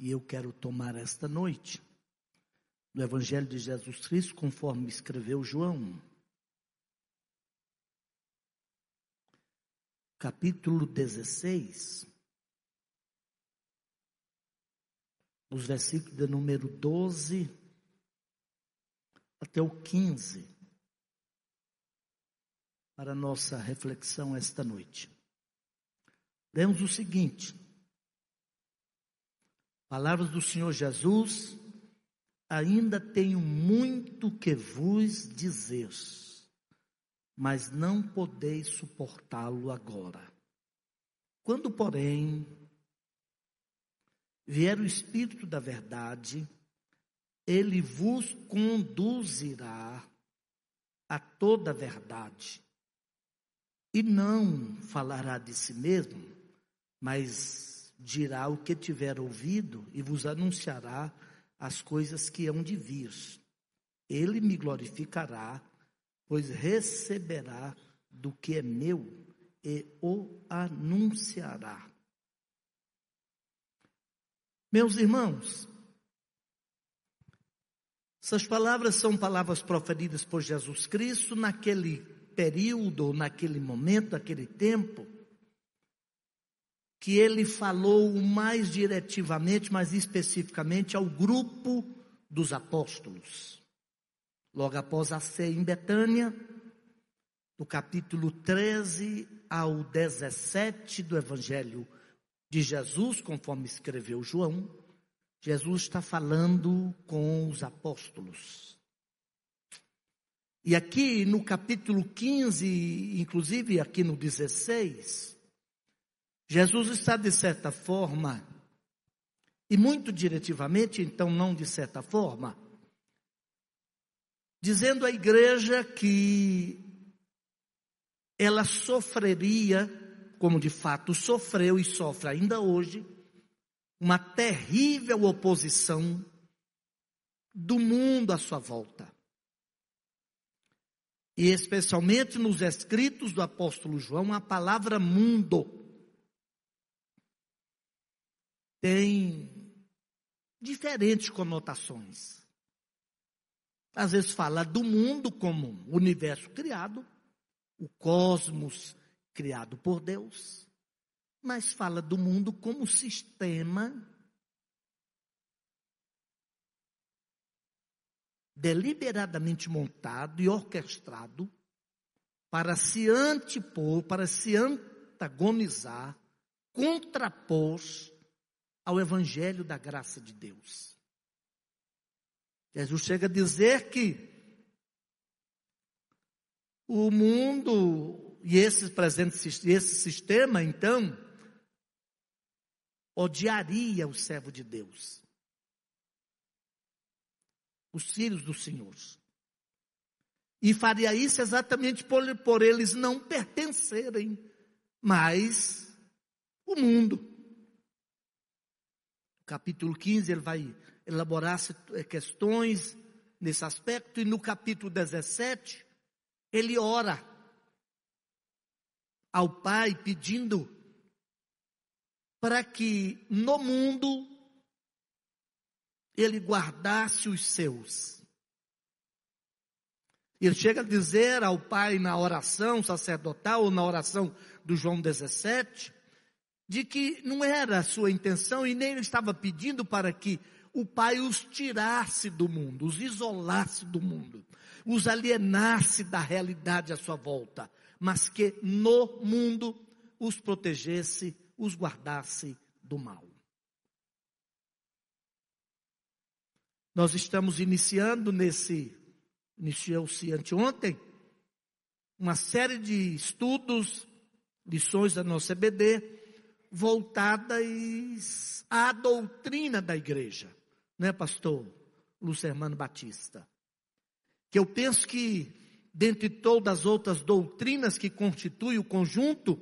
E eu quero tomar esta noite do Evangelho de Jesus Cristo, conforme escreveu João. Capítulo 16, os versículos de número 12 até o 15, para nossa reflexão esta noite. Lemos o seguinte: Palavras do Senhor Jesus, ainda tenho muito que vos dizer, mas não podeis suportá-lo agora. Quando, porém, vier o Espírito da Verdade, ele vos conduzirá a toda a verdade. E não falará de si mesmo, mas dirá o que tiver ouvido e vos anunciará as coisas que hão de vir. Ele me glorificará, pois receberá do que é meu e o anunciará. Meus irmãos, essas palavras são palavras proferidas por Jesus Cristo naquele período, naquele momento, naquele tempo que ele falou mais diretivamente, mais especificamente ao grupo dos apóstolos. Logo após a ceia em Betânia, do capítulo 13 ao 17 do Evangelho de Jesus, conforme escreveu João, Jesus está falando com os apóstolos. E aqui no capítulo 15, inclusive aqui no 16, Jesus está, de certa forma, e muito diretivamente, então não de certa forma, dizendo à igreja que ela sofreria, como de fato sofreu e sofre ainda hoje, uma terrível oposição do mundo à sua volta. E especialmente nos escritos do apóstolo João, a palavra mundo tem diferentes conotações. Às vezes fala do mundo como universo criado, o cosmos criado por Deus, mas fala do mundo como sistema deliberadamente montado e orquestrado para se antipor, para se antagonizar, contrapor ao evangelho da graça de Deus. Jesus chega a dizer que o mundo e esse presente esse sistema, então, odiaria o servo de Deus. Os filhos do Senhor. E faria isso exatamente por, por eles não pertencerem mais o mundo capítulo 15 ele vai elaborar eh, questões nesse aspecto, e no capítulo 17 ele ora ao Pai pedindo para que no mundo ele guardasse os seus. Ele chega a dizer ao Pai na oração sacerdotal ou na oração do João 17, de que não era a sua intenção e nem estava pedindo para que o Pai os tirasse do mundo, os isolasse do mundo, os alienasse da realidade à sua volta, mas que no mundo os protegesse, os guardasse do mal. Nós estamos iniciando nesse, iniciou-se anteontem, uma série de estudos, lições da nossa EBD, voltadas à doutrina da igreja, né, pastor Lucermano Batista? Que eu penso que, dentre todas as outras doutrinas que constituem o conjunto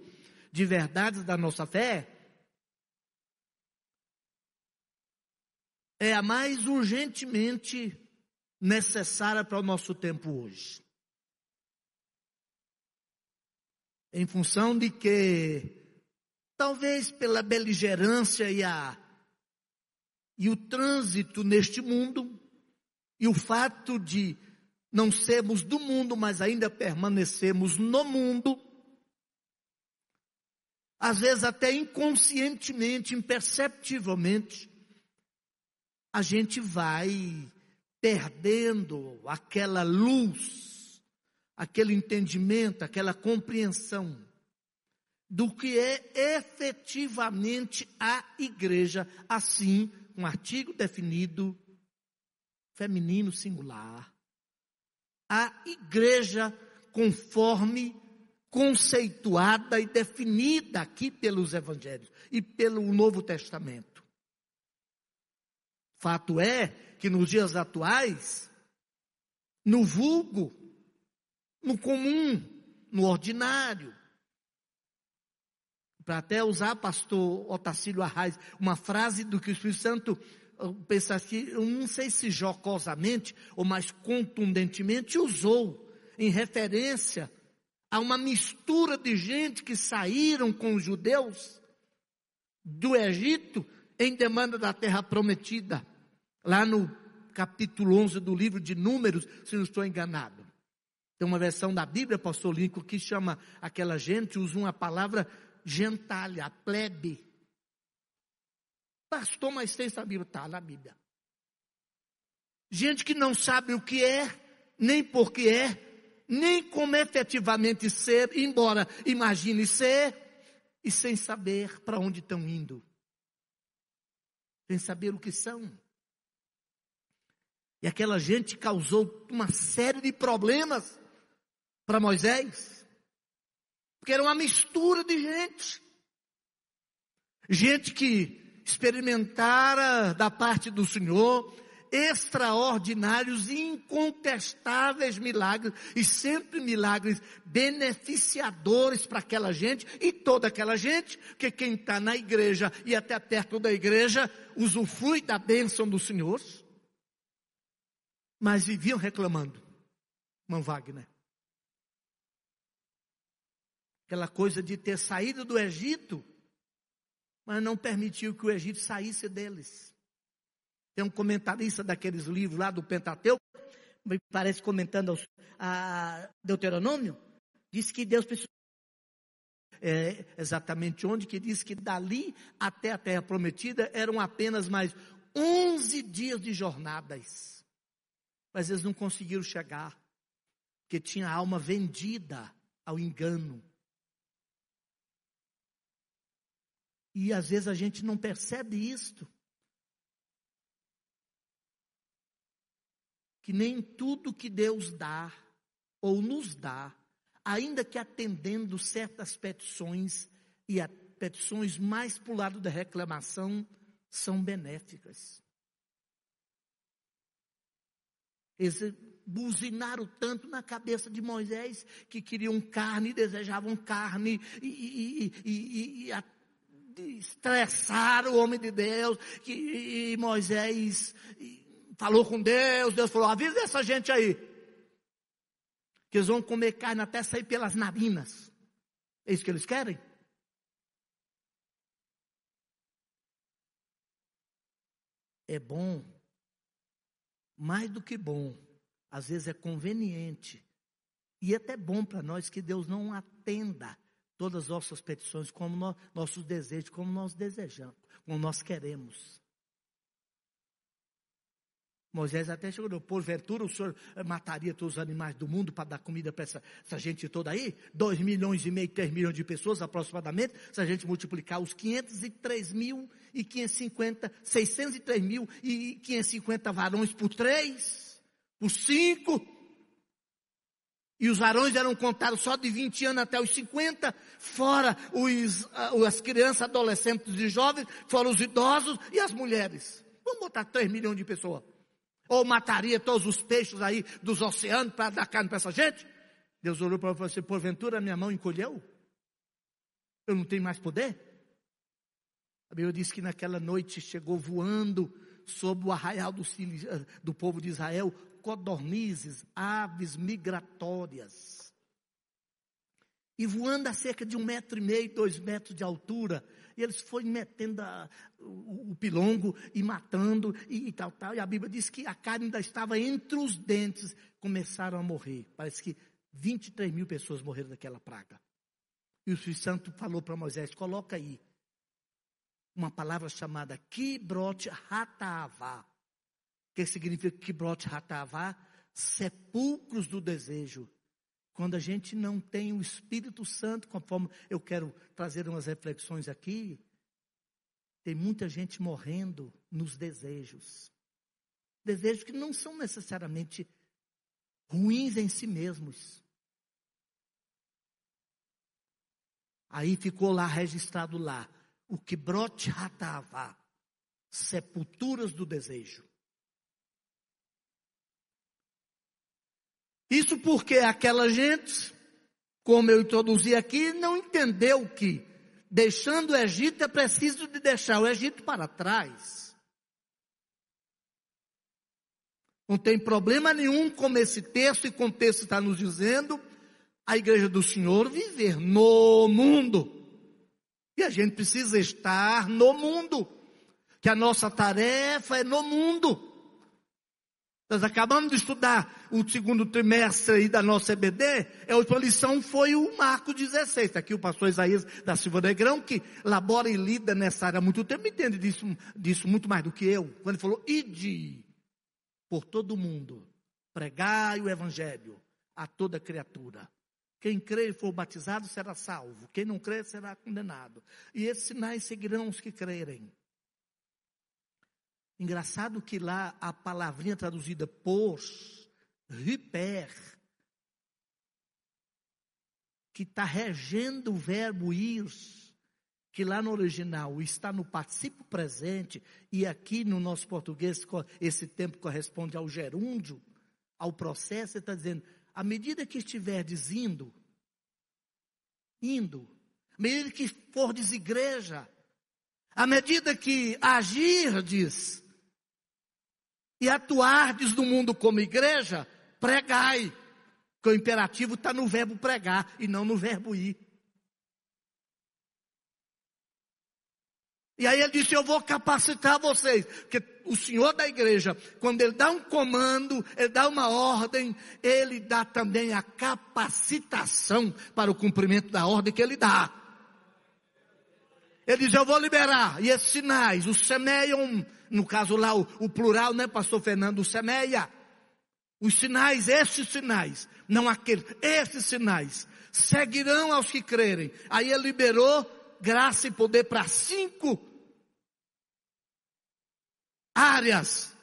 de verdades da nossa fé, é a mais urgentemente necessária para o nosso tempo hoje. Em função de que Talvez pela beligerância e, a, e o trânsito neste mundo, e o fato de não sermos do mundo, mas ainda permanecemos no mundo, às vezes até inconscientemente, imperceptivelmente, a gente vai perdendo aquela luz, aquele entendimento, aquela compreensão do que é efetivamente a igreja, assim, um artigo definido feminino singular. A igreja conforme conceituada e definida aqui pelos evangelhos e pelo Novo Testamento. Fato é que nos dias atuais, no vulgo, no comum, no ordinário, para até usar, pastor Otacílio Arraes, uma frase do que o Espírito Santo pensar eu não sei se jocosamente ou mais contundentemente usou em referência a uma mistura de gente que saíram com os judeus do Egito em demanda da terra prometida, lá no capítulo 11 do livro de Números, se não estou enganado. Tem uma versão da Bíblia, pastor Lincoln, que chama aquela gente, usa uma palavra gentalha, a plebe. Pastor, mas tem essa Bíblia? Está na Bíblia. Gente que não sabe o que é, nem por que é, nem como efetivamente ser, embora imagine ser, e sem saber para onde estão indo, sem saber o que são. E aquela gente causou uma série de problemas para Moisés. Porque era uma mistura de gente. Gente que experimentara da parte do Senhor extraordinários, incontestáveis milagres, e sempre milagres beneficiadores para aquela gente e toda aquela gente, porque quem está na igreja e até perto da igreja usufrui da bênção do Senhor, mas viviam reclamando. Mão Wagner. Aquela coisa de ter saído do Egito, mas não permitiu que o Egito saísse deles. Tem um comentarista daqueles livros lá do Pentateuco, me parece comentando aos, a Deuteronômio, diz que Deus precisou. É, exatamente onde que diz que dali até a terra prometida eram apenas mais 11 dias de jornadas. Mas eles não conseguiram chegar, porque tinha a alma vendida ao engano. E às vezes a gente não percebe isto. Que nem tudo que Deus dá ou nos dá, ainda que atendendo certas petições e a petições mais para o lado da reclamação, são benéficas. Eles buzinaram tanto na cabeça de Moisés que queriam carne, desejavam carne, e, e, e, e a de estressar o homem de Deus, que e, Moisés falou com Deus, Deus falou, avisa essa gente aí, que eles vão comer carne até sair pelas narinas. É isso que eles querem? É bom, mais do que bom, às vezes é conveniente, e até bom para nós que Deus não atenda todas as nossas petições, como no, nossos desejos, como nós desejamos, como nós queremos. Moisés até chegou, porventura o senhor eh, mataria todos os animais do mundo para dar comida para essa, essa, gente toda aí? 2 milhões e meio, 3 milhões de pessoas aproximadamente, se a gente multiplicar os 503 mil e 550, 603 mil e 550 varões por 3, por 5, e os varões eram contados só de 20 anos até os 50, fora os, ah, as crianças, adolescentes e jovens, fora os idosos e as mulheres. Vamos botar 3 milhões de pessoas. Ou mataria todos os peixes aí dos oceanos para dar carne para essa gente? Deus olhou para você, assim, porventura minha mão encolheu? Eu não tenho mais poder? A Bíblia diz que naquela noite chegou voando sobre o arraial do, eh, do povo de Israel codornizes, aves migratórias. E voando a cerca de um metro e meio, dois metros de altura, e eles foram metendo a, o, o, pilongo e matando e, e, tal, tal. E a Bíblia diz que a carne ainda estava entre os dentes, começaram a morrer. Parece que 23 mil pessoas morreram daquela praga. E o Espírito Santo falou para Moisés: coloca aí uma palavra chamada Kibrote Ratavá que significa Kibrot Hatavá, sepulcros do desejo. Quando a gente não tem o Espírito Santo, conforme eu quero trazer umas reflexões aqui, tem muita gente morrendo nos desejos. Desejos que não são necessariamente ruins em si mesmos. Aí ficou lá registrado lá, o que brote ratava, sepulturas do desejo. Isso porque aquela gente, como eu introduzi aqui, não entendeu que deixando o Egito é preciso de deixar o Egito para trás. Não tem problema nenhum, como esse texto e contexto está nos dizendo, a igreja do Senhor viver no mundo. E a gente precisa estar no mundo. Que a nossa tarefa é no mundo. Nós acabamos de estudar o segundo trimestre aí da nossa EBD, é, a última lição foi o Marco 16. Está aqui o pastor Isaías da Silva Negrão, que labora e lida nessa área há muito tempo, entende disso, disso muito mais do que eu. Quando ele falou, ide por todo o mundo, pregai o evangelho a toda criatura. Quem crê e for batizado será salvo, quem não crê será condenado. E esses sinais seguirão os que crerem. Engraçado que lá a palavrinha traduzida por, riper, que está regendo o verbo ir, que lá no original está no participo presente, e aqui no nosso português esse tempo corresponde ao gerúndio, ao processo, ele está dizendo, à medida que estiverdes indo, indo, à medida que fordes igreja, à medida que agirdes, e atuardes no mundo como igreja, pregai. Porque o imperativo está no verbo pregar e não no verbo ir. E aí ele disse: Eu vou capacitar vocês. Porque o senhor da igreja, quando ele dá um comando, ele dá uma ordem, ele dá também a capacitação para o cumprimento da ordem que ele dá. Ele diz: Eu vou liberar. E esses sinais, o semeiam no caso lá o, o plural, né, pastor Fernando, semeia. Os sinais, esses sinais, não aqueles, esses sinais, seguirão aos que crerem. Aí ele liberou graça e poder para cinco áreas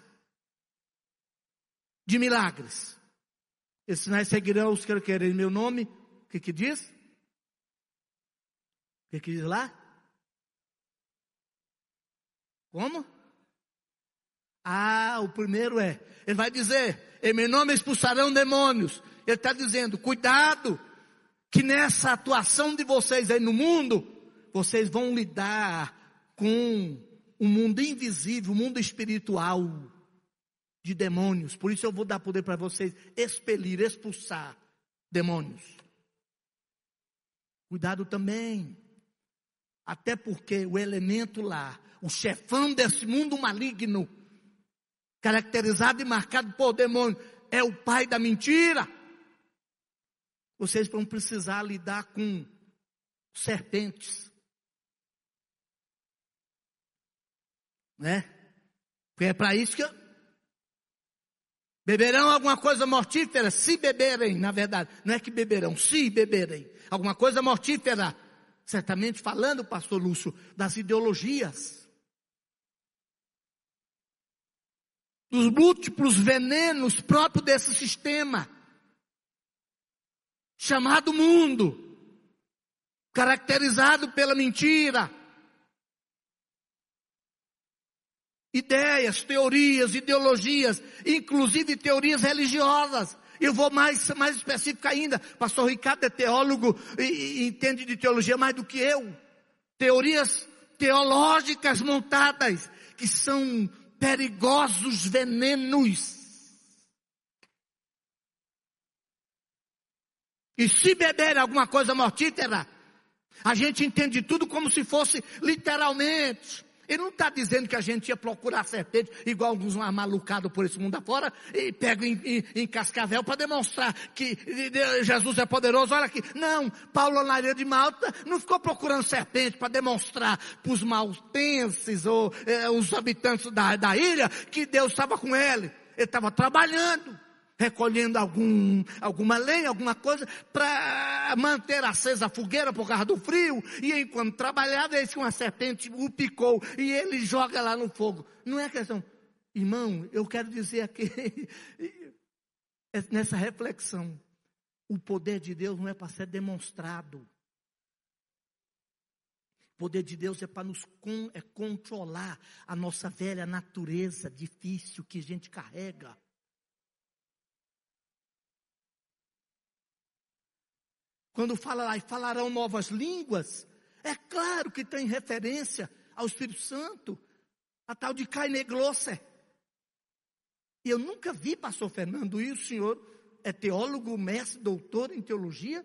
de milagres. Esses sinais seguirão aos que querem em meu nome. O que que diz? O que que diz lá? Como? Ah, o primeiro é. Ele vai dizer: em meu nome expulsarão demônios. Ele está dizendo: cuidado, que nessa atuação de vocês aí no mundo, vocês vão lidar com o um mundo invisível, o um mundo espiritual de demônios. Por isso eu vou dar poder para vocês expelir, expulsar demônios. Cuidado também. Até porque o elemento lá, o chefão desse mundo maligno, caracterizado e marcado por demônio, é o pai da mentira. Vocês vão precisar lidar com serpentes. Né? Porque é para isso que eu... Beberão alguma coisa mortífera, se beberem, na verdade. Não é que beberão, se beberem. Alguma coisa mortífera. Certamente falando, pastor Lúcio, das ideologias. dos múltiplos venenos próprios desse sistema, chamado mundo, caracterizado pela mentira, ideias, teorias, ideologias, inclusive teorias religiosas. Eu vou mais, mais específico ainda. Pastor Ricardo é teólogo e, e entende de teologia mais do que eu. Teorias teológicas montadas que são perigosos venenos. E se beber alguma coisa mortífera, a gente entende tudo como se fosse literalmente. Ele não está dizendo que a gente ia procurar serpente, igual alguns malucados por esse mundo afora, e pega em, em, em cascavel para demonstrar que Jesus é poderoso. Olha aqui. Não, Paulo na ilha de Malta não ficou procurando serpente para demonstrar para os maltenses ou eh, os habitantes da, da ilha que Deus estava com ele. Ele estava trabalhando recolhendo algum, alguma lenha, alguma coisa, para manter acesa a fogueira por causa do frio, e enquanto trabalhava, eis que uma serpente o picou e ele joga lá no fogo. Não é questão. Irmão, eu quero dizer aqui, é nessa reflexão, o poder de Deus não é para ser demonstrado. O poder de Deus é para nos con, é controlar a nossa velha natureza difícil que a gente carrega. Quando fala lá e falarão novas línguas, é claro que tem referência ao Espírito Santo, a tal de Glosser. E eu nunca vi, pastor Fernando, e o senhor é teólogo, mestre, doutor em teologia,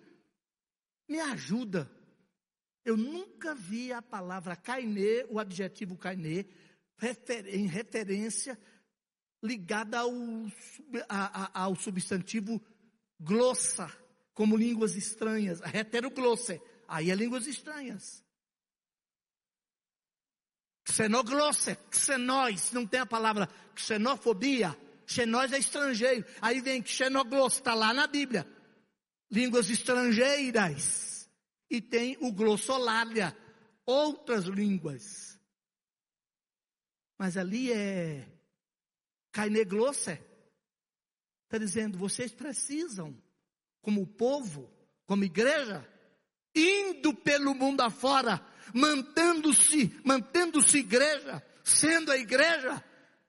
me ajuda. Eu nunca vi a palavra Kainê, o adjetivo Kainê, em referência ligada ao, ao substantivo glossa como línguas estranhas, a heteroglosse, aí é línguas estranhas. Xenoglosse, xenóis, não tem a palavra xenofobia, xenóis é estrangeiro, aí vem xenoglosse, está lá na Bíblia, línguas estrangeiras, e tem o glossolália, outras línguas. Mas ali é kaineglose, está dizendo, vocês precisam como povo, como igreja, indo pelo mundo afora, mantendo-se, mantendo-se igreja, sendo a igreja,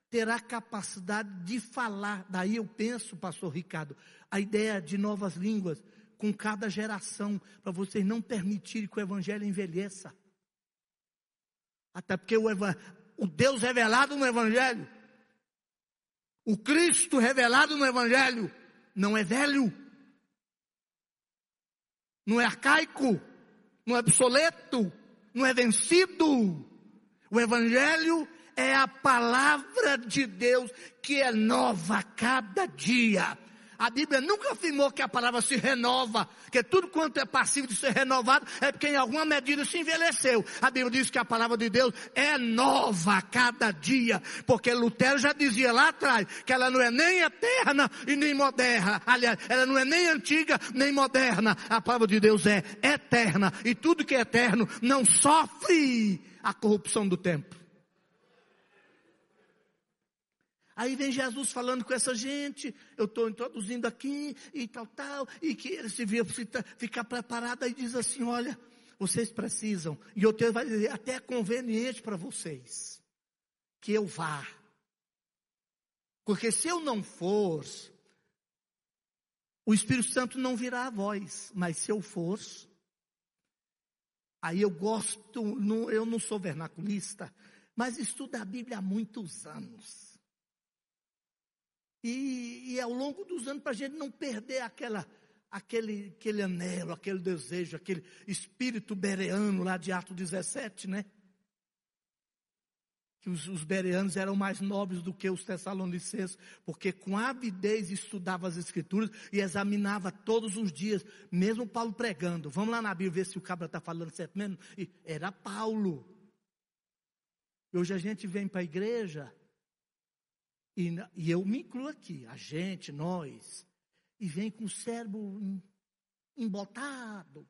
terá capacidade de falar. Daí eu penso, pastor Ricardo, a ideia de novas línguas com cada geração, para vocês não permitirem que o evangelho envelheça. Até porque o, o Deus revelado no evangelho, o Cristo revelado no evangelho, não é velho não é arcaico, não é obsoleto, não é vencido. O Evangelho é a palavra de Deus que é nova a cada dia. A Bíblia nunca afirmou que a palavra se renova, que tudo quanto é passivo de ser renovado é porque em alguma medida se envelheceu. A Bíblia diz que a palavra de Deus é nova a cada dia, porque Lutero já dizia lá atrás que ela não é nem eterna e nem moderna. Aliás, ela não é nem antiga nem moderna. A palavra de Deus é eterna e tudo que é eterno não sofre a corrupção do tempo. Aí vem Jesus falando com essa gente, eu estou introduzindo aqui e tal, tal, e que eles se para ficar preparado e diz assim: olha, vocês precisam, e eu texto vai dizer, até é conveniente para vocês que eu vá. Porque se eu não for, o Espírito Santo não virá a voz, mas se eu for, aí eu gosto, eu não sou vernaculista, mas estudo a Bíblia há muitos anos. E, e ao longo dos anos, para a gente não perder aquela, aquele, aquele anelo, aquele desejo, aquele espírito bereano lá de Atos 17, né? Que os, os bereanos eram mais nobres do que os tessalonicenses, porque com avidez estudava as escrituras e examinava todos os dias, mesmo Paulo pregando. Vamos lá na Bíblia ver se o cabra está falando certo mesmo. E era Paulo. E hoje a gente vem para a igreja e, e eu me incluo aqui, a gente, nós, e vem com o cérebro embotado.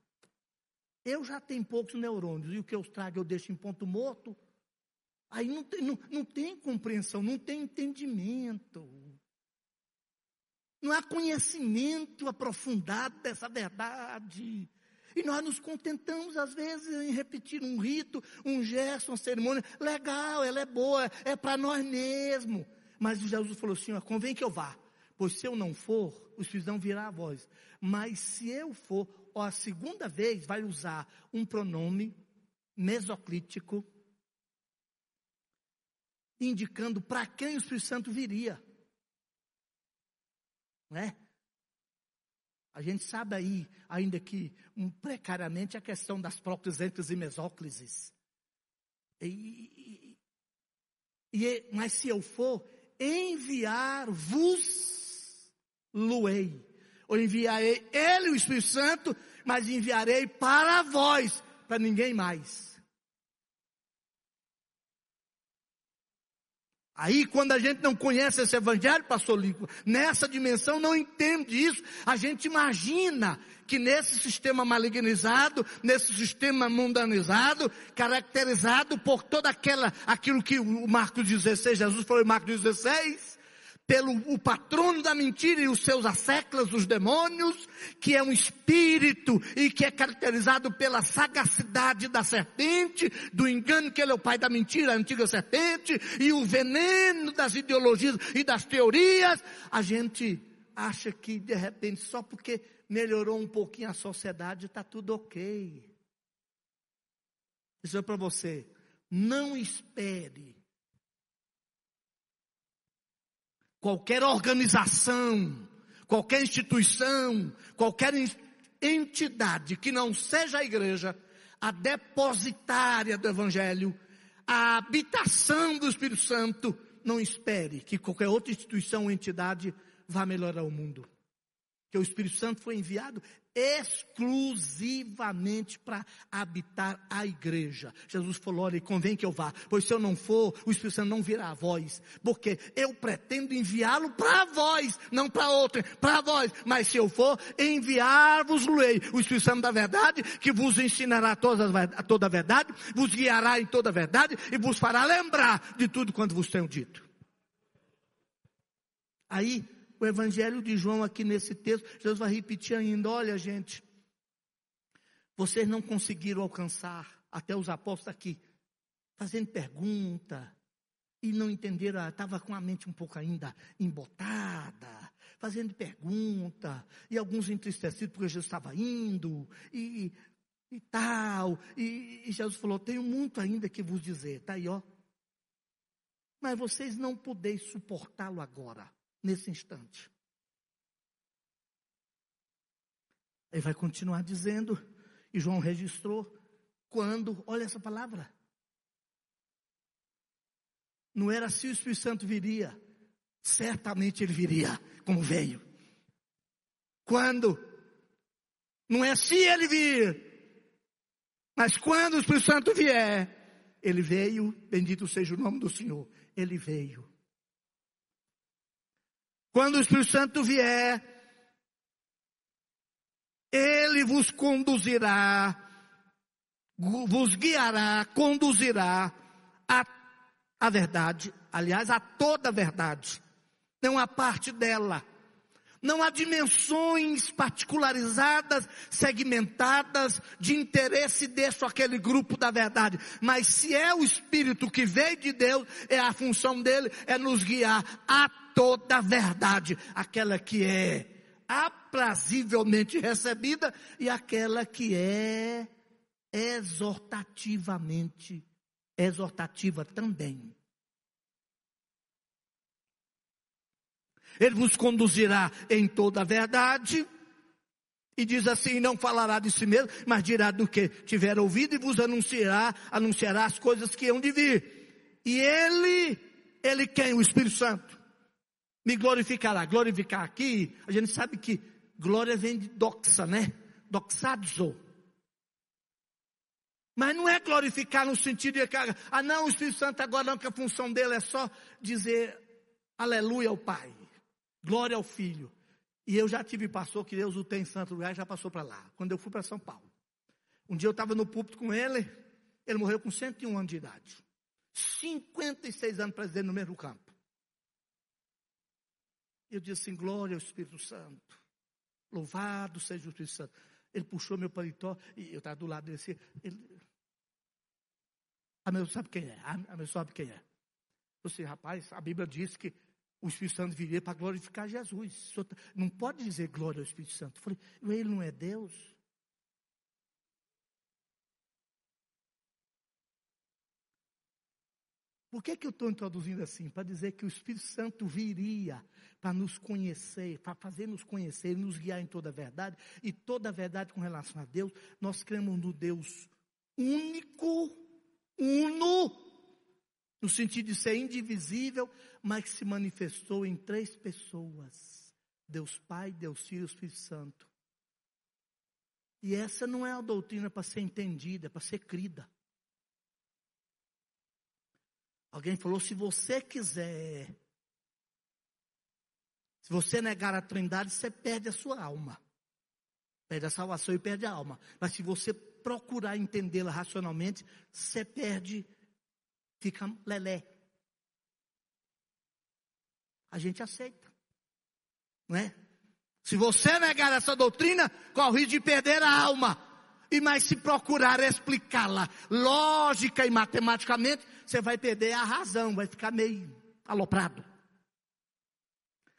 Eu já tenho poucos neurônios, e o que eu trago eu deixo em ponto morto. Aí não tem, não, não tem compreensão, não tem entendimento. Não há conhecimento aprofundado dessa verdade. E nós nos contentamos, às vezes, em repetir um rito, um gesto, uma cerimônia. Legal, ela é boa, é para nós mesmos. Mas Jesus falou assim: ó, convém que eu vá, pois se eu não for, os filhos não virá a voz. Mas se eu for, ó, a segunda vez vai usar um pronome mesoclítico, indicando para quem o Espírito Santo viria. Né? A gente sabe aí, ainda que um, precariamente, a questão das próclises e mesóclises. E, e, e, mas se eu for, enviar-vos-luei. Ou enviarei ele, o Espírito Santo, mas enviarei para vós, para ninguém mais. Aí, quando a gente não conhece esse evangelho, pastor Lico, nessa dimensão não entende isso, a gente imagina que nesse sistema malignizado, nesse sistema mundanizado, caracterizado por toda aquela, aquilo que o Marcos 16, Jesus falou em Marcos 16, pelo o patrono da mentira e os seus asseclas, os demônios, que é um espírito e que é caracterizado pela sagacidade da serpente, do engano que ele é o pai da mentira, a antiga serpente, e o veneno das ideologias e das teorias, a gente acha que de repente só porque melhorou um pouquinho a sociedade está tudo ok. Isso é para você. Não espere Qualquer organização, qualquer instituição, qualquer entidade que não seja a igreja, a depositária do Evangelho, a habitação do Espírito Santo, não espere que qualquer outra instituição ou entidade vá melhorar o mundo. Que o Espírito Santo foi enviado exclusivamente para habitar a igreja. Jesus falou: olha, convém que eu vá, pois se eu não for, o Espírito Santo não virá a vós, porque eu pretendo enviá-lo para vós, não para outra, para vós. Mas se eu for, enviar-vos-lo-ei, o Espírito Santo da verdade, que vos ensinará toda a verdade, vos guiará em toda a verdade e vos fará lembrar de tudo quanto vos tenho dito. Aí o Evangelho de João aqui nesse texto, Jesus vai repetir ainda: olha, gente, vocês não conseguiram alcançar, até os apóstolos tá aqui, fazendo pergunta, e não entenderam, estava com a mente um pouco ainda embotada, fazendo pergunta, e alguns entristecidos porque Jesus estava indo, e, e tal, e, e Jesus falou, tenho muito ainda que vos dizer, está aí ó, mas vocês não podeis suportá-lo agora, nesse instante. Ele vai continuar dizendo, e João registrou, quando, olha essa palavra. Não era se assim o Espírito Santo viria, certamente ele viria, como veio. Quando? Não é se assim ele vir, mas quando o Espírito Santo vier, ele veio, bendito seja o nome do Senhor, ele veio. Quando o Espírito Santo vier, ele vos conduzirá, vos guiará, conduzirá a, a verdade, aliás, a toda a verdade, não a parte dela. Não há dimensões particularizadas, segmentadas, de interesse desse ou aquele grupo da verdade. Mas se é o Espírito que veio de Deus, é a função dele, é nos guiar a toda a verdade, aquela que é aprazivelmente recebida e aquela que é exortativamente exortativa também. Ele vos conduzirá em toda a verdade. E diz assim: não falará de si mesmo, mas dirá do que tiver ouvido e vos anunciará, anunciará as coisas que hão de vir. E ele, ele quem? O Espírito Santo me glorificará. Glorificar aqui, a gente sabe que glória vem de doxa, né? Doxado. Mas não é glorificar no sentido de que, ah não, o Espírito Santo agora não, que a função dele é só dizer aleluia ao Pai, glória ao Filho. E eu já tive pastor que Deus o tem em santo lugar, já passou para lá, quando eu fui para São Paulo. Um dia eu estava no púlpito com ele, ele morreu com 101 anos de idade. 56 anos presidente no mesmo campo. Eu disse assim, glória ao Espírito Santo. Louvado seja o Espírito Santo. Ele puxou meu paletó e eu estava do lado dele assim. Ele... A ah, sabe quem é? A ah, meu sabe quem é? Eu disse, rapaz, a Bíblia diz que o Espírito Santo viria para glorificar Jesus. Tá, não pode dizer glória ao Espírito Santo. Eu falei, ele não é Deus? Por que, que eu estou introduzindo assim? Para dizer que o Espírito Santo viria para nos conhecer, para fazer nos conhecer, nos guiar em toda a verdade, e toda a verdade com relação a Deus, nós cremos no Deus único, uno, no sentido de ser indivisível, mas que se manifestou em três pessoas: Deus Pai, Deus Filho e Espírito Santo. E essa não é a doutrina para ser entendida, é para ser crida. Alguém falou: se você quiser se você negar a trindade, você perde a sua alma. Perde a salvação e perde a alma. Mas se você procurar entendê-la racionalmente, você perde, fica lelé. A gente aceita. Não é? Se você negar essa doutrina, corre de perder a alma. E mais se procurar explicá-la lógica e matematicamente, você vai perder a razão, vai ficar meio aloprado.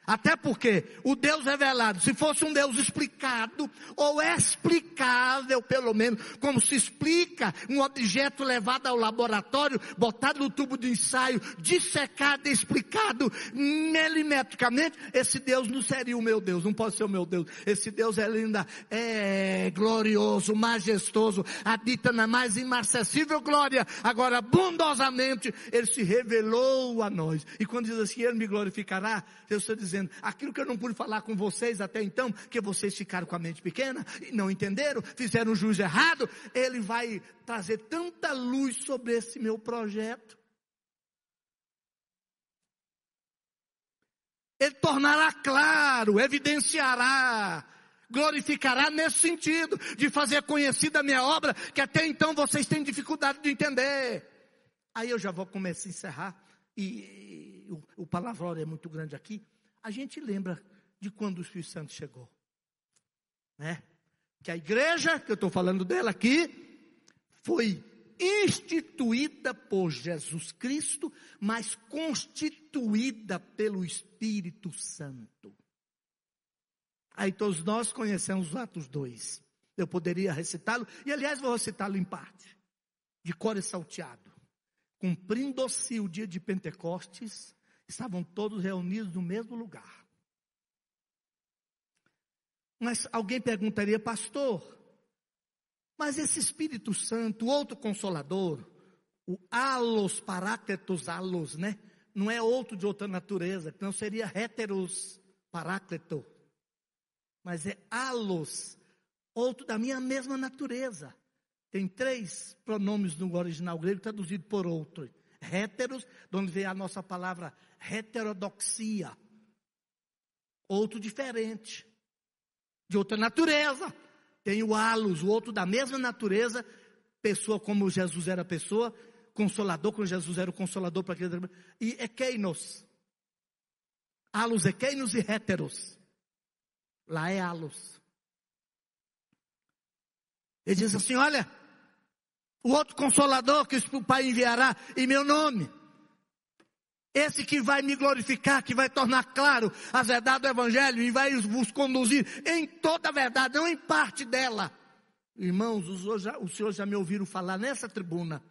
Até porque o Deus revelado, se fosse um Deus explicado, ou explicável pelo menos, como se explica um objeto levado ao laboratório, botado no tubo de ensaio, dissecado e explicado milimetricamente, esse Deus não seria o meu Deus, não pode ser o meu Deus. Esse Deus é linda, é glorioso, majestoso, habita na mais imarcessível glória. Agora, bondosamente, Ele se revelou a nós. E quando diz assim, Ele me glorificará, Deus estou dizendo, dizendo: aquilo que eu não pude falar com vocês até então, que vocês ficaram com a mente pequena e não entenderam, fizeram um juiz errado, ele vai trazer tanta luz sobre esse meu projeto. Ele tornará claro, evidenciará, glorificará nesse sentido, de fazer conhecida a minha obra, que até então vocês têm dificuldade de entender. Aí eu já vou começar a encerrar, e, e o, o palavrão é muito grande aqui a gente lembra de quando o Espírito Santo chegou. Né? Que a igreja, que eu estou falando dela aqui, foi instituída por Jesus Cristo, mas constituída pelo Espírito Santo. Aí todos nós conhecemos Atos 2. Eu poderia recitá-lo, e aliás vou recitá-lo em parte, de cor e salteado. Cumprindo-se o dia de Pentecostes, Estavam todos reunidos no mesmo lugar. Mas alguém perguntaria, pastor, mas esse Espírito Santo, outro consolador, o alos parácletos, alos, né? Não é outro de outra natureza, não seria heteros paráclito, mas é alos, outro da minha mesma natureza. Tem três pronomes no original grego traduzido por outro héteros, onde vem a nossa palavra heterodoxia. Outro diferente, de outra natureza. Tem o halos, o outro da mesma natureza, pessoa como Jesus era pessoa, consolador como Jesus era o consolador para aquele e equeinos. É halos, equeinos é e héteros. Lá é halos. Ele diz assim: olha, o outro consolador que o Pai enviará em meu nome. Esse que vai me glorificar, que vai tornar claro a verdade do Evangelho e vai vos conduzir em toda a verdade, não em parte dela. Irmãos, os senhor já me ouviram falar nessa tribuna,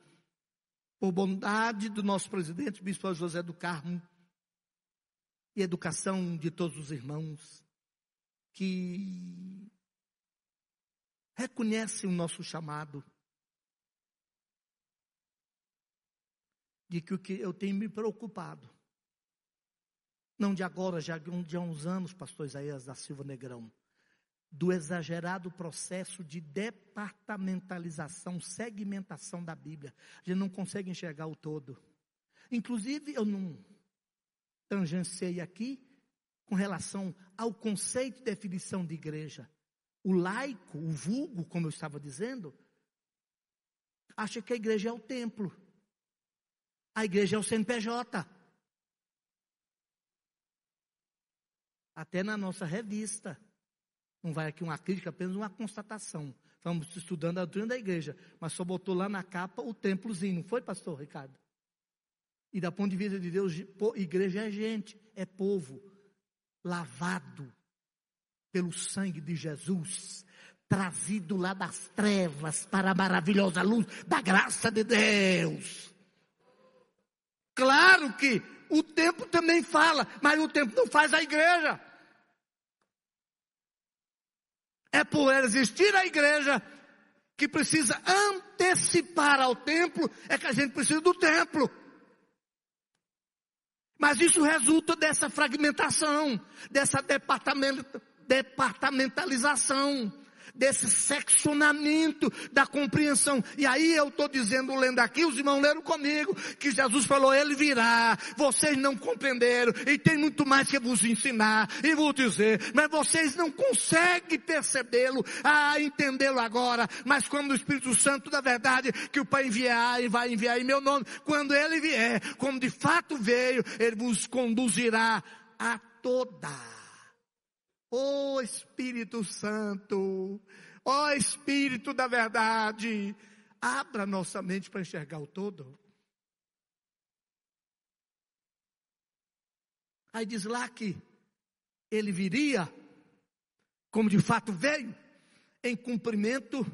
por bondade do nosso presidente, Bispo José do Carmo, e educação de todos os irmãos, que reconhecem o nosso chamado de que o que eu tenho me preocupado. Não de agora, já de há uns anos, pastor Isaías da Silva Negrão, do exagerado processo de departamentalização, segmentação da Bíblia. A gente não consegue enxergar o todo. Inclusive, eu não tangenciei aqui com relação ao conceito e definição de igreja. O laico, o vulgo, como eu estava dizendo, acha que a igreja é o templo. A igreja é o CNPJ. Até na nossa revista. Não vai aqui uma crítica, apenas uma constatação. Estamos estudando a doutrina da igreja, mas só botou lá na capa o templozinho, não foi, pastor Ricardo? E da ponto de vista de Deus, igreja é gente, é povo, lavado pelo sangue de Jesus, trazido lá das trevas para a maravilhosa luz da graça de Deus. Claro que o tempo também fala, mas o tempo não faz a igreja. É por existir a igreja que precisa antecipar ao templo, é que a gente precisa do templo. Mas isso resulta dessa fragmentação, dessa departamentalização desse seccionamento da compreensão. E aí eu estou dizendo, lendo aqui, os irmãos leram comigo, que Jesus falou, Ele virá, vocês não compreenderam, e tem muito mais que vos ensinar, e vou dizer, mas vocês não conseguem percebê-lo, a ah, entendê-lo agora, mas quando o Espírito Santo da verdade, que o Pai enviar, e vai enviar em meu nome, quando Ele vier, como de fato veio, Ele vos conduzirá a toda Ó oh, Espírito Santo, ó oh, Espírito da verdade, abra nossa mente para enxergar o todo. Aí diz lá que ele viria, como de fato veio, em cumprimento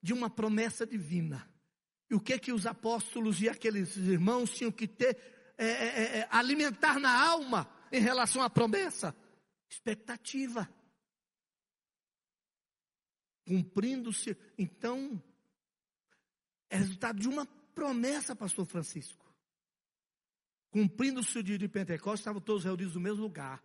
de uma promessa divina. E o que é que os apóstolos e aqueles irmãos tinham que ter, é, é, é, é alimentar na alma em relação à promessa? expectativa. Cumprindo-se, então, é resultado de uma promessa, pastor Francisco. Cumprindo-se o dia de Pentecostes, estavam todos reunidos no mesmo lugar.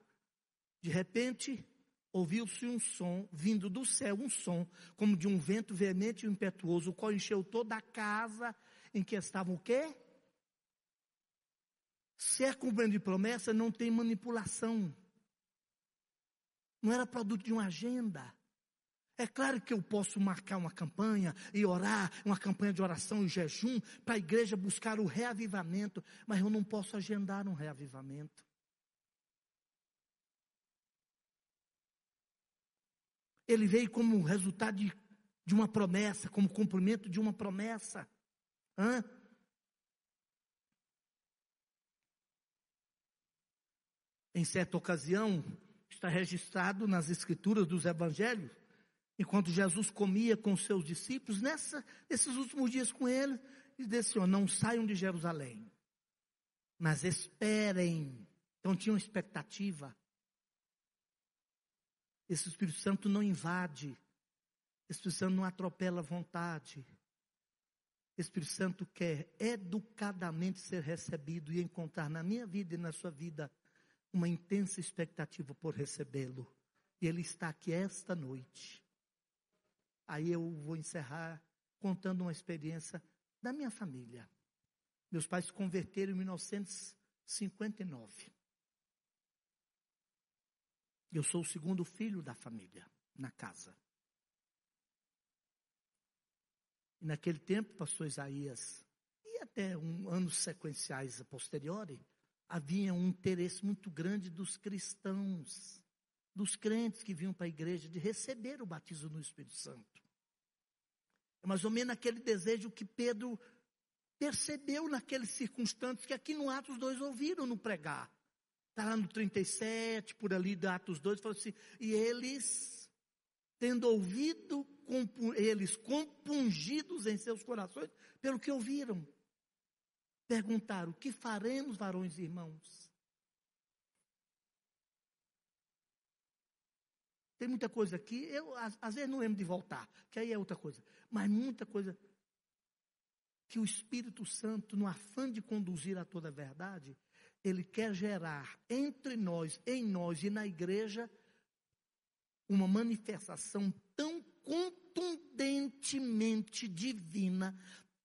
De repente, ouviu-se um som, vindo do céu, um som, como de um vento veemente e impetuoso, o qual encheu toda a casa em que estavam o quê? Se é cumprindo de promessa, não tem manipulação não era produto de uma agenda. É claro que eu posso marcar uma campanha e orar, uma campanha de oração e jejum, para a igreja buscar o reavivamento, mas eu não posso agendar um reavivamento. Ele veio como resultado de, de uma promessa, como cumprimento de uma promessa. Hã? Em certa ocasião, Está registrado nas escrituras dos evangelhos. Enquanto Jesus comia com seus discípulos, nessa, nesses últimos dias com ele, ele disse, não saiam de Jerusalém, mas esperem. Então tinham expectativa. Esse Espírito Santo não invade. Espírito Santo não atropela a vontade. Espírito Santo quer educadamente ser recebido e encontrar na minha vida e na sua vida uma intensa expectativa por recebê-lo. E ele está aqui esta noite. Aí eu vou encerrar contando uma experiência da minha família. Meus pais se converteram em 1959. Eu sou o segundo filho da família na casa. E naquele tempo, pastor Isaías, e até um, anos sequenciais a posteriori, havia um interesse muito grande dos cristãos, dos crentes que vinham para a igreja, de receber o batismo no Espírito Santo. É mais ou menos aquele desejo que Pedro percebeu naqueles circunstantes que aqui no Atos 2 ouviram no pregar. Está lá no 37, por ali do Atos 2, falou assim, e eles, tendo ouvido, eles compungidos em seus corações, pelo que ouviram, perguntaram: que faremos, varões e irmãos? Tem muita coisa aqui, eu às, às vezes não lembro de voltar, que aí é outra coisa, mas muita coisa que o Espírito Santo, no afã de conduzir a toda a verdade, ele quer gerar entre nós, em nós e na igreja, uma manifestação tão contundentemente divina,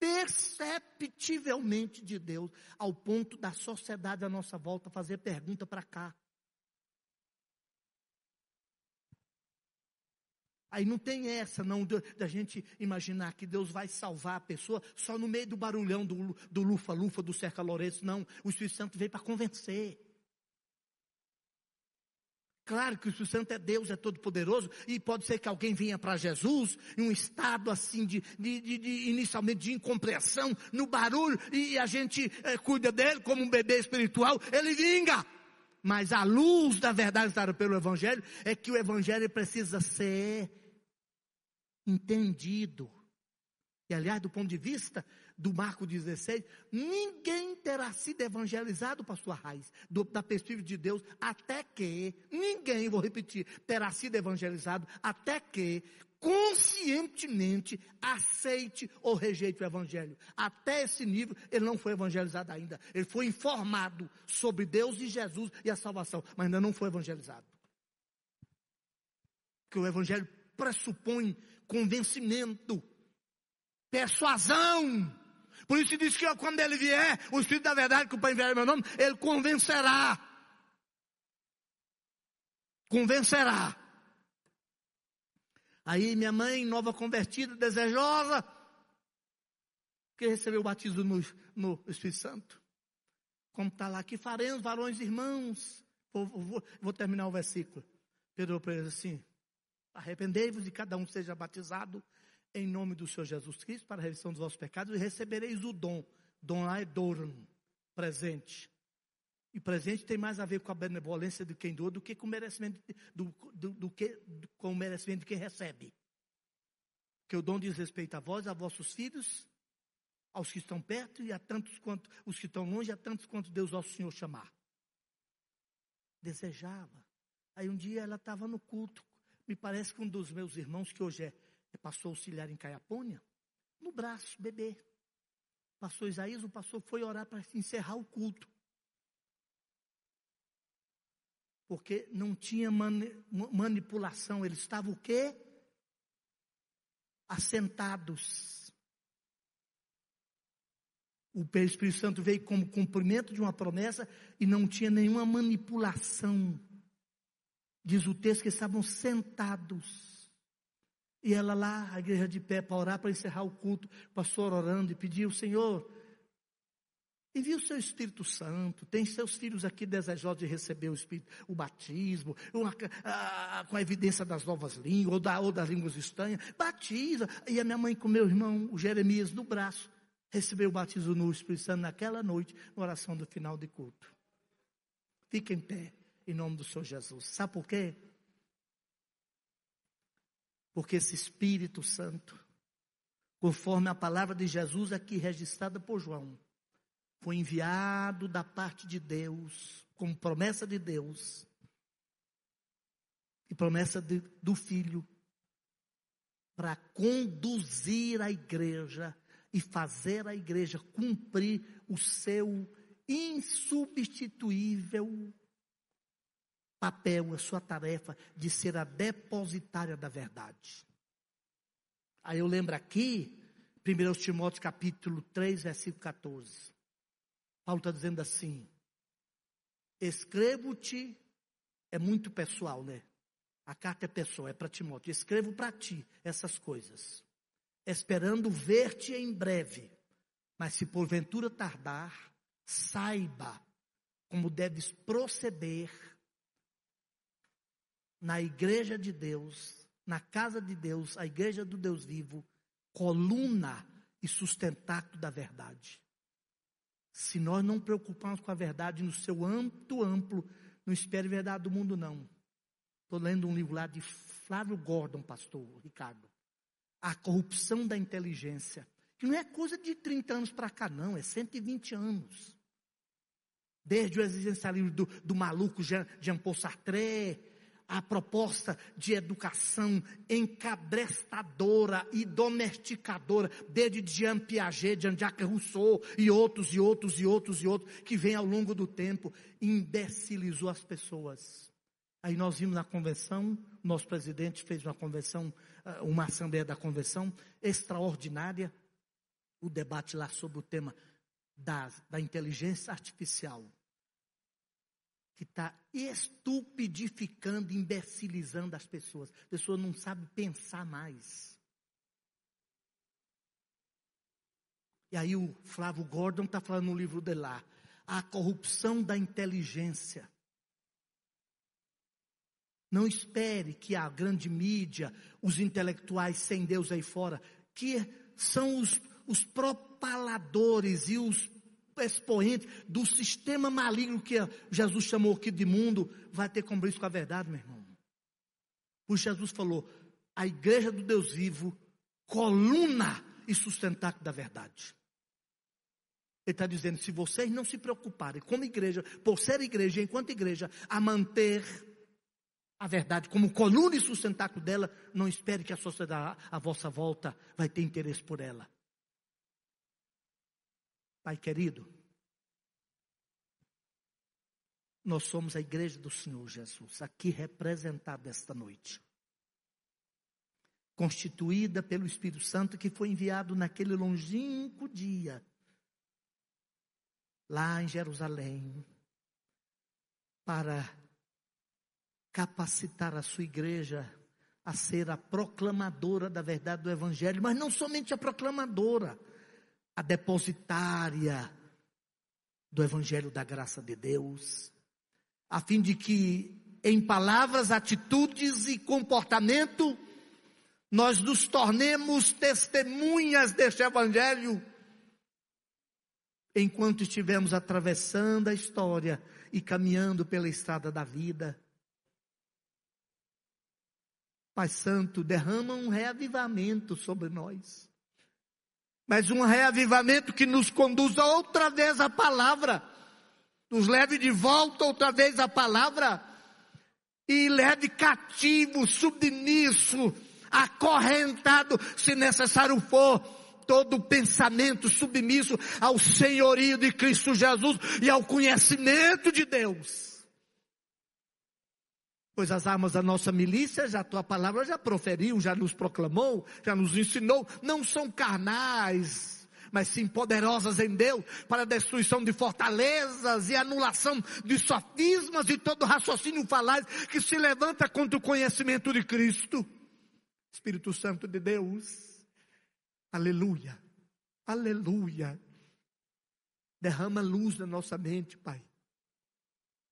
perceptivelmente de Deus, ao ponto da sociedade à nossa volta fazer pergunta para cá. Aí não tem essa, não, da gente imaginar que Deus vai salvar a pessoa só no meio do barulhão do lufa-lufa, do, do cerca-lourenço, não. O Espírito Santo veio para convencer claro que o Santo é Deus, é todo-poderoso, e pode ser que alguém venha para Jesus em um estado assim de, de, de, de, inicialmente de incompreensão, no barulho, e a gente é, cuida dele como um bebê espiritual, ele vinga. Mas a luz da verdade dada pelo Evangelho é que o Evangelho precisa ser entendido e aliás, do ponto de vista do Marco 16, ninguém terá sido evangelizado para sua raiz, do, da perspectiva de Deus, até que, ninguém, vou repetir, terá sido evangelizado até que conscientemente aceite ou rejeite o evangelho. Até esse nível, ele não foi evangelizado ainda. Ele foi informado sobre Deus e Jesus e a salvação, mas ainda não foi evangelizado. Porque o evangelho pressupõe convencimento Persuasão. Por isso diz que ó, quando ele vier, o Espírito da Verdade, que o Pai em meu nome, ele convencerá. Convencerá. Aí minha mãe, nova convertida, desejosa, que recebeu o batismo no, no Espírito Santo. Como está lá, que faremos, varões e irmãos? Vou, vou, vou terminar o versículo. Pedro para ele assim: arrependei-vos e cada um seja batizado em nome do Senhor Jesus Cristo para a remissão dos vossos pecados e recebereis o dom. Dom lá é dorum, presente. E presente tem mais a ver com a benevolência de quem doa do que com o merecimento, do, do, do que, do, com o merecimento de quem recebe. Que o dom diz respeito a vós, a vossos filhos, aos que estão perto e a tantos quanto os que estão longe, a tantos quanto Deus nosso Senhor chamar. Desejava. Aí um dia ela estava no culto, me parece que um dos meus irmãos, que hoje é Passou auxiliar em Caiapônia, no braço, bebê. Passou Isaías, o pastor foi orar para encerrar o culto. Porque não tinha mani manipulação, eles estavam o quê? Assentados. O Espírito Santo veio como cumprimento de uma promessa e não tinha nenhuma manipulação. Diz o texto que estavam sentados. E ela lá, a igreja de pé, para orar, para encerrar o culto, o pastor orando e pediu: Senhor, envia o seu Espírito Santo, tem seus filhos aqui desejosos de receber o Espírito, o batismo, uma, a, com a evidência das novas línguas, ou, da, ou das línguas estranhas, batiza. E a minha mãe com meu irmão, o Jeremias, no braço, recebeu o batismo no Espírito Santo naquela noite, na oração do final de culto. Fica em pé, em nome do Senhor Jesus. Sabe por quê? Porque esse Espírito Santo, conforme a palavra de Jesus aqui registrada por João, foi enviado da parte de Deus, como promessa de Deus, e promessa de, do Filho, para conduzir a igreja e fazer a igreja cumprir o seu insubstituível papel, a é sua tarefa de ser a depositária da verdade. Aí eu lembro aqui, 1 Timóteo capítulo 3, versículo 14. Paulo está dizendo assim: Escrevo-te, é muito pessoal, né? A carta é pessoal, é para Timóteo. Escrevo para ti essas coisas, esperando ver-te em breve. Mas se porventura tardar, saiba como deves proceder na igreja de Deus, na casa de Deus, a igreja do Deus vivo, coluna e sustentáculo da verdade. Se nós não preocuparmos com a verdade no seu âmbito amplo, não espere verdade do mundo, não. Estou lendo um livro lá de Flávio Gordon, pastor Ricardo. A corrupção da inteligência. Que não é coisa de 30 anos para cá, não, é 120 anos. Desde o existencialismo do, do maluco Jean, Jean Paul Sartre, a proposta de educação encabrestadora e domesticadora, desde Jean Piaget, Jean Jacques Rousseau e outros e outros e outros e outros, que vem ao longo do tempo, imbecilizou as pessoas. Aí nós vimos na convenção, nosso presidente fez uma convenção, ah, uma assembleia da convenção extraordinária, o debate lá sobre o tema da, da inteligência artificial que está estupidificando, imbecilizando as pessoas. A pessoa não sabe pensar mais. E aí o Flávio Gordon está falando no livro dele lá, a corrupção da inteligência. Não espere que a grande mídia, os intelectuais sem Deus aí fora, que são os, os propaladores e os expoente do sistema maligno que é- Jesus chamou aqui de mundo, vai ter compromisso com a verdade, meu irmão. Pois Jesus falou: a igreja do Deus vivo, coluna e sustentáculo da verdade. Ele está dizendo: se vocês não se preocuparem, como igreja, por ser igreja, enquanto igreja, a manter a verdade como coluna e sustentáculo dela, não espere que a sociedade à vossa volta vai ter interesse por ela. Pai querido, nós somos a igreja do Senhor Jesus, aqui representada esta noite. Constituída pelo Espírito Santo que foi enviado naquele longínquo dia, lá em Jerusalém, para capacitar a sua igreja a ser a proclamadora da verdade do Evangelho, mas não somente a proclamadora, a depositária do Evangelho da graça de Deus, a fim de que, em palavras, atitudes e comportamento, nós nos tornemos testemunhas deste Evangelho, enquanto estivermos atravessando a história e caminhando pela estrada da vida. Pai Santo, derrama um reavivamento sobre nós mas um reavivamento que nos conduza outra vez à palavra, nos leve de volta outra vez à palavra e leve cativo, submisso, acorrentado, se necessário for, todo pensamento submisso ao senhorio de Cristo Jesus e ao conhecimento de Deus. Pois as armas da nossa milícia, já a tua palavra já proferiu, já nos proclamou, já nos ensinou, não são carnais, mas sim poderosas em Deus para a destruição de fortalezas e anulação de sofismas e todo raciocínio falaz que se levanta contra o conhecimento de Cristo. Espírito Santo de Deus, aleluia, aleluia. Derrama luz na nossa mente, Pai.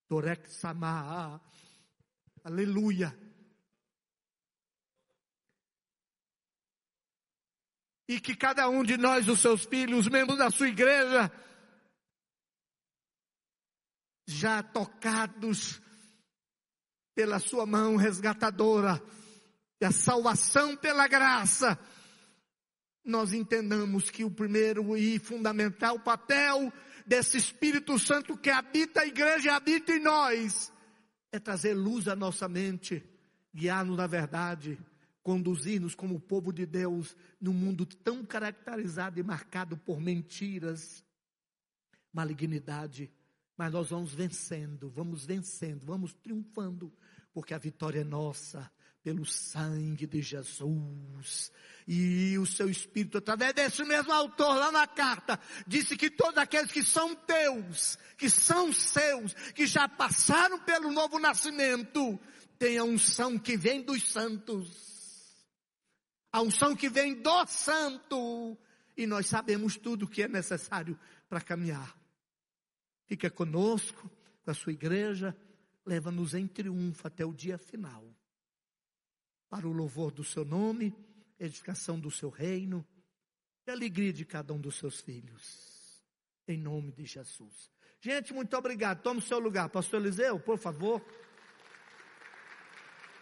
Torek Sama'a Aleluia. E que cada um de nós, os seus filhos, os membros da sua igreja, já tocados pela sua mão resgatadora, e a salvação pela graça, nós entendamos que o primeiro e fundamental papel desse Espírito Santo que habita a igreja, habita em nós, é trazer luz à nossa mente, guiar-nos na verdade, conduzir-nos como povo de Deus num mundo tão caracterizado e marcado por mentiras, malignidade. Mas nós vamos vencendo, vamos vencendo, vamos triunfando, porque a vitória é nossa pelo sangue de Jesus. E o seu Espírito, através desse mesmo autor lá na carta, disse que todos aqueles que são teus, que são seus, que já passaram pelo novo nascimento, têm a unção que vem dos santos. A unção que vem do santo. E nós sabemos tudo o que é necessário para caminhar. Fica conosco, com a sua igreja, leva-nos em triunfo até o dia final para o louvor do seu nome, edificação do seu reino e alegria de cada um dos seus filhos. Em nome de Jesus. Gente, muito obrigado. Tome o seu lugar. Pastor Eliseu, por favor.